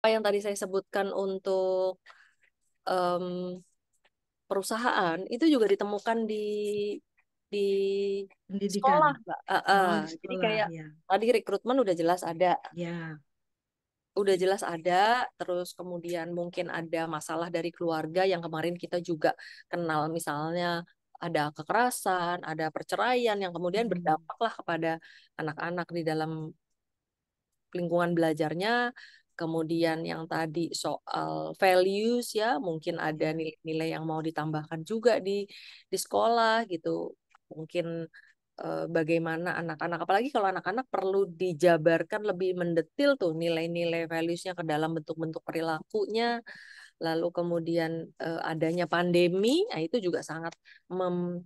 apa yang tadi saya sebutkan untuk um, perusahaan itu juga ditemukan di di Pendidikan. sekolah, mbak. Uh, uh, oh, sekolah, jadi kayak ya. tadi rekrutmen udah jelas ada, ya. udah jelas ada, terus kemudian mungkin ada masalah dari keluarga yang kemarin kita juga kenal, misalnya ada kekerasan, ada perceraian yang kemudian hmm. berdampaklah kepada anak-anak di dalam lingkungan belajarnya kemudian yang tadi soal values ya mungkin ada iya. nilai-nilai yang mau ditambahkan juga di di sekolah gitu mungkin eh, bagaimana anak-anak apalagi kalau anak-anak perlu dijabarkan lebih mendetil tuh nilai-nilai valuesnya ke dalam bentuk-bentuk perilakunya lalu kemudian eh, adanya pandemi nah itu juga sangat mem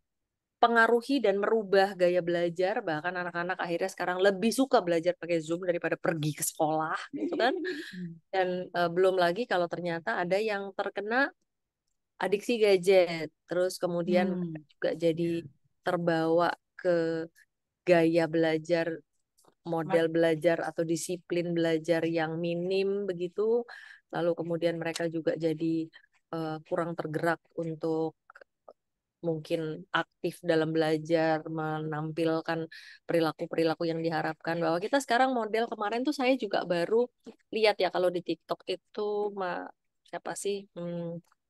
mempengaruhi dan merubah gaya belajar bahkan anak-anak akhirnya sekarang lebih suka belajar pakai zoom daripada pergi ke sekolah gitu kan hmm. dan uh, belum lagi kalau ternyata ada yang terkena adiksi gadget terus kemudian hmm. juga jadi iya. terbawa ke gaya belajar model belajar atau disiplin belajar yang minim begitu lalu kemudian mereka juga jadi uh, kurang tergerak untuk mungkin aktif dalam belajar menampilkan perilaku-perilaku yang diharapkan bahwa kita sekarang model kemarin tuh saya juga baru lihat ya kalau di TikTok itu ma siapa sih hmm,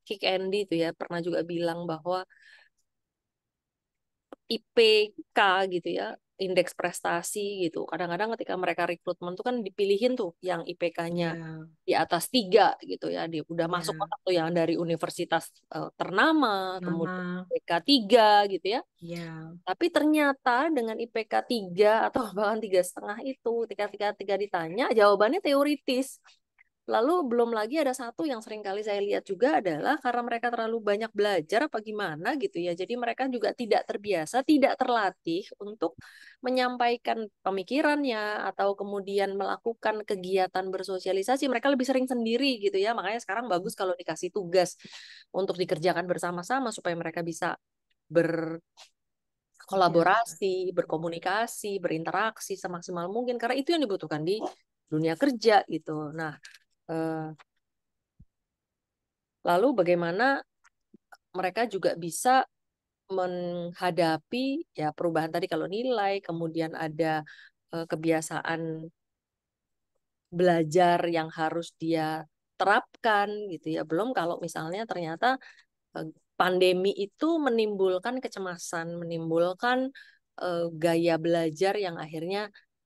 Kick Andy itu ya pernah juga bilang bahwa IPK gitu ya indeks prestasi gitu. Kadang-kadang ketika mereka rekrutmen tuh kan dipilihin tuh yang IPK-nya yeah. di atas tiga gitu ya. dia udah iya. masuk yeah. yang dari universitas uh, ternama, Nama. kemudian IPK 3 gitu ya. Yeah. Tapi ternyata dengan IPK tiga atau bahkan tiga setengah itu ketika tiga ditanya jawabannya teoritis. Lalu belum lagi ada satu yang sering kali saya lihat juga adalah karena mereka terlalu banyak belajar apa gimana gitu ya. Jadi mereka juga tidak terbiasa, tidak terlatih untuk menyampaikan pemikirannya atau kemudian melakukan kegiatan bersosialisasi. Mereka lebih sering sendiri gitu ya. Makanya sekarang bagus kalau dikasih tugas untuk dikerjakan bersama-sama supaya mereka bisa iya. ber kolaborasi, berkomunikasi, berinteraksi semaksimal mungkin karena itu yang dibutuhkan di dunia kerja gitu. Nah, Eh, lalu bagaimana mereka juga bisa menghadapi ya perubahan tadi kalau nilai, kemudian ada eh, kebiasaan belajar yang harus dia terapkan gitu ya. Belum kalau misalnya ternyata eh, pandemi itu menimbulkan kecemasan, menimbulkan gaya belajar yang akhirnya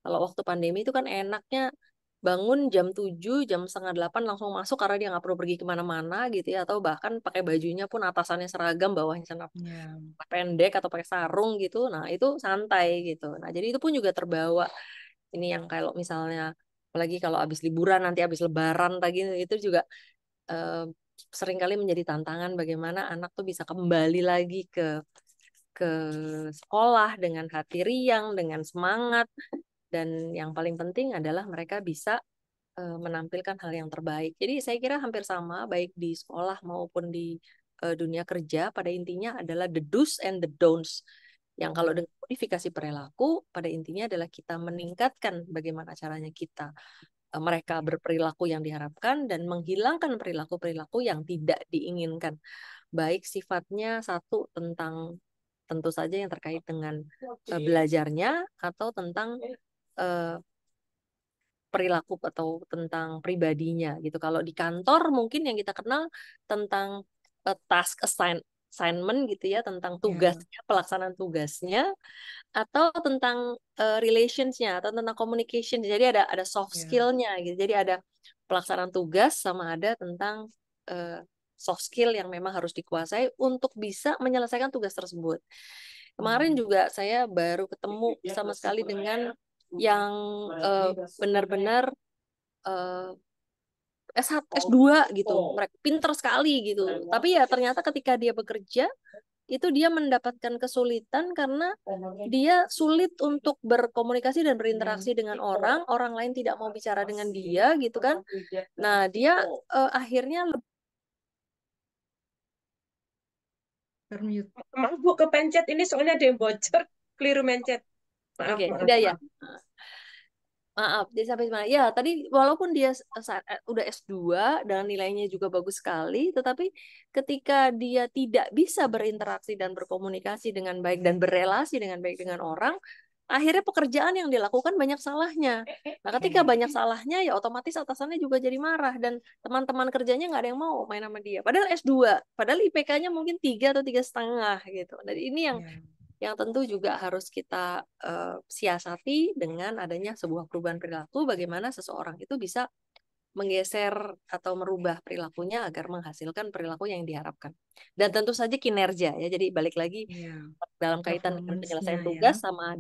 kalau waktu pandemi itu kan enaknya bangun jam 7, jam setengah delapan langsung masuk karena dia nggak perlu pergi kemana-mana gitu ya. Atau bahkan pakai bajunya pun atasannya seragam, bawahnya senap yeah. pendek atau pakai sarung gitu. Nah itu santai gitu. Nah jadi itu pun juga terbawa. Ini yang kalau misalnya, apalagi kalau habis liburan, nanti habis lebaran tadi itu juga eh, seringkali menjadi tantangan bagaimana anak tuh bisa kembali lagi ke ke sekolah dengan hati riang, dengan semangat, dan yang paling penting adalah mereka bisa menampilkan hal yang terbaik. Jadi saya kira hampir sama baik di sekolah maupun di dunia kerja pada intinya adalah the do's and the don'ts. Yang kalau dengan modifikasi perilaku pada intinya adalah kita meningkatkan bagaimana caranya kita mereka berperilaku yang diharapkan dan menghilangkan perilaku-perilaku yang tidak diinginkan. Baik sifatnya satu tentang tentu saja yang terkait dengan uh, belajarnya atau tentang Eh, perilaku atau tentang pribadinya gitu. Kalau di kantor mungkin yang kita kenal tentang uh, task assign assignment gitu ya, tentang ya. tugasnya, yeah. pelaksanaan tugasnya atau tentang uh, relationsnya atau tentang communication. Jadi ada ada soft yeah. skillnya gitu. Jadi ada pelaksanaan tugas sama ada tentang uh, soft skill yang memang harus dikuasai untuk bisa menyelesaikan tugas tersebut. Kemarin hmm. juga saya baru ketemu sama sekali dengan ya? yang benar-benar uh, S1, S2 gitu. Oh. Mereka pinter sekali gitu. Tapi ya ternyata ketika dia bekerja itu dia mendapatkan kesulitan karena dia sulit untuk berkomunikasi dan berinteraksi hmm, dengan gitu. orang, orang lain tidak mau bicara dengan dia gitu kan. Nah, dia uh, akhirnya lebih Termute. Maaf Bu kepencet ini soalnya ada yang bocor. Keliru mencet. Oke, okay, udah ya. Maaf, dia sampai mana? Ya, tadi walaupun dia eh, eh, udah S2 dan nilainya juga bagus sekali, tetapi ketika dia tidak bisa berinteraksi dan berkomunikasi dengan baik dan berelasi dengan baik dengan orang, akhirnya pekerjaan yang dilakukan banyak salahnya. Nah, ketika banyak salahnya ya otomatis atasannya juga jadi marah dan teman-teman kerjanya nggak ada yang mau main sama dia. Padahal S2, padahal IPK-nya mungkin tiga atau tiga setengah gitu. Jadi ini yang ya yang tentu juga harus kita uh, siasati dengan adanya sebuah perubahan perilaku bagaimana seseorang itu bisa menggeser atau merubah perilakunya agar menghasilkan perilaku yang diharapkan dan tentu saja kinerja ya jadi balik lagi yeah. dalam kaitan dengan penyelesaian ya. tugas ya. sama